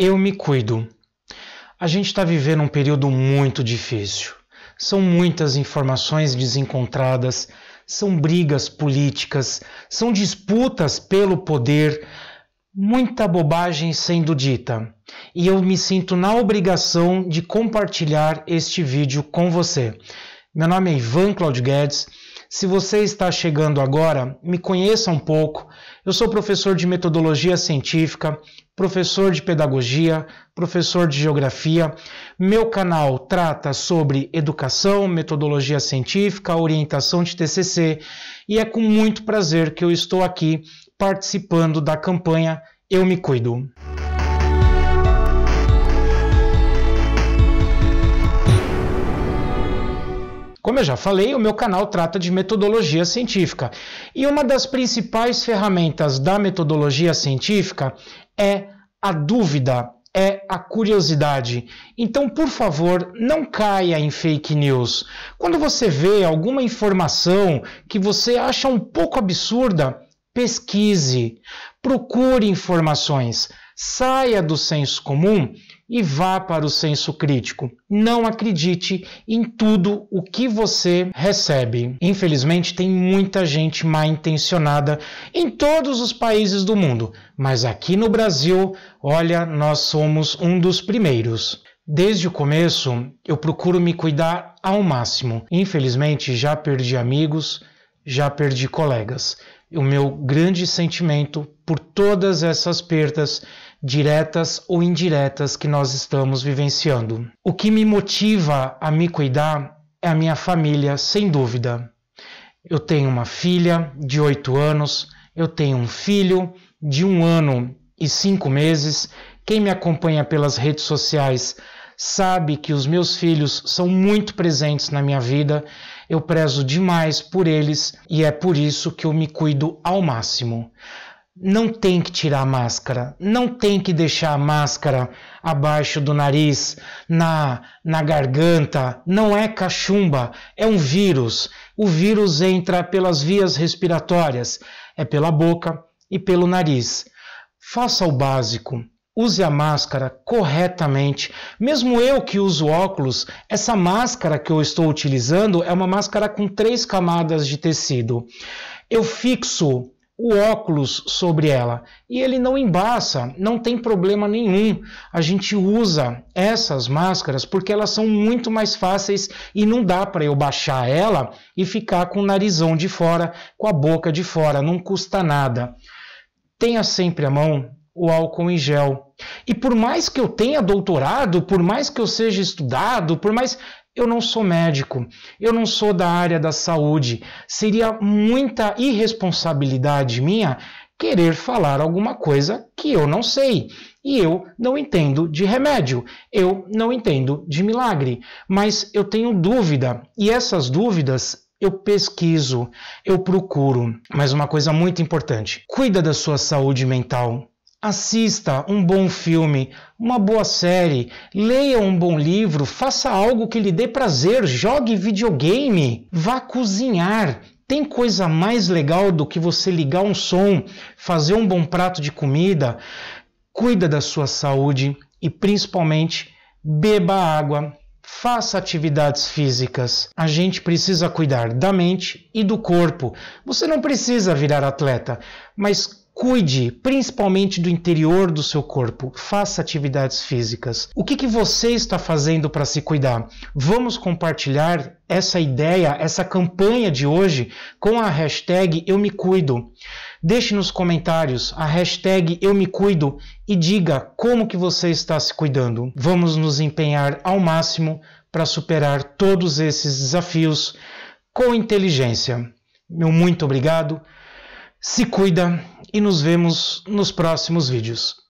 Eu me cuido. A gente está vivendo um período muito difícil. São muitas informações desencontradas, são brigas políticas, são disputas pelo poder, muita bobagem sendo dita. E eu me sinto na obrigação de compartilhar este vídeo com você. Meu nome é Ivan Claudio Guedes se você está chegando agora, me conheça um pouco. Eu sou professor de metodologia científica, professor de pedagogia, professor de geografia. Meu canal trata sobre educação, metodologia científica, orientação de TCC e é com muito prazer que eu estou aqui participando da campanha Eu Me Cuido. Como eu já falei, o meu canal trata de metodologia científica. E uma das principais ferramentas da metodologia científica é a dúvida, é a curiosidade. Então, por favor, não caia em fake news. Quando você vê alguma informação que você acha um pouco absurda, pesquise, procure informações. Saia do senso comum e vá para o senso crítico. Não acredite em tudo o que você recebe. Infelizmente, tem muita gente mal intencionada em todos os países do mundo, mas aqui no Brasil, olha, nós somos um dos primeiros. Desde o começo, eu procuro me cuidar ao máximo. Infelizmente, já perdi amigos, já perdi colegas. O meu grande sentimento por todas essas perdas diretas ou indiretas, que nós estamos vivenciando. O que me motiva a me cuidar é a minha família, sem dúvida. Eu tenho uma filha de 8 anos, eu tenho um filho de um ano e cinco meses. Quem me acompanha pelas redes sociais sabe que os meus filhos são muito presentes na minha vida, eu prezo demais por eles e é por isso que eu me cuido ao máximo não tem que tirar a máscara, não tem que deixar a máscara abaixo do nariz, na, na garganta, não é cachumba, é um vírus. O vírus entra pelas vias respiratórias, é pela boca e pelo nariz. Faça o básico, use a máscara corretamente. Mesmo eu que uso óculos, essa máscara que eu estou utilizando é uma máscara com três camadas de tecido. Eu fixo o óculos sobre ela e ele não embaça, não tem problema nenhum. A gente usa essas máscaras porque elas são muito mais fáceis e não dá para eu baixar ela e ficar com o narizão de fora, com a boca de fora, não custa nada. Tenha sempre à mão o álcool em gel. E por mais que eu tenha doutorado, por mais que eu seja estudado, por mais eu não sou médico, eu não sou da área da saúde. Seria muita irresponsabilidade minha querer falar alguma coisa que eu não sei. E eu não entendo de remédio, eu não entendo de milagre, mas eu tenho dúvida e essas dúvidas eu pesquiso, eu procuro. Mas uma coisa muito importante: cuida da sua saúde mental. Assista um bom filme, uma boa série, leia um bom livro, faça algo que lhe dê prazer, jogue videogame, vá cozinhar. Tem coisa mais legal do que você ligar um som, fazer um bom prato de comida? Cuida da sua saúde e principalmente beba água, Faça atividades físicas. A gente precisa cuidar da mente e do corpo. Você não precisa virar atleta, mas Cuide principalmente do interior do seu corpo, faça atividades físicas. O que, que você está fazendo para se cuidar? Vamos compartilhar essa ideia, essa campanha de hoje com a hashtag Eu Me Cuido. Deixe nos comentários a hashtag Eu Me Cuido e diga como que você está se cuidando. Vamos nos empenhar ao máximo para superar todos esses desafios com inteligência. Meu muito obrigado, se cuida e nos vemos nos próximos vídeos.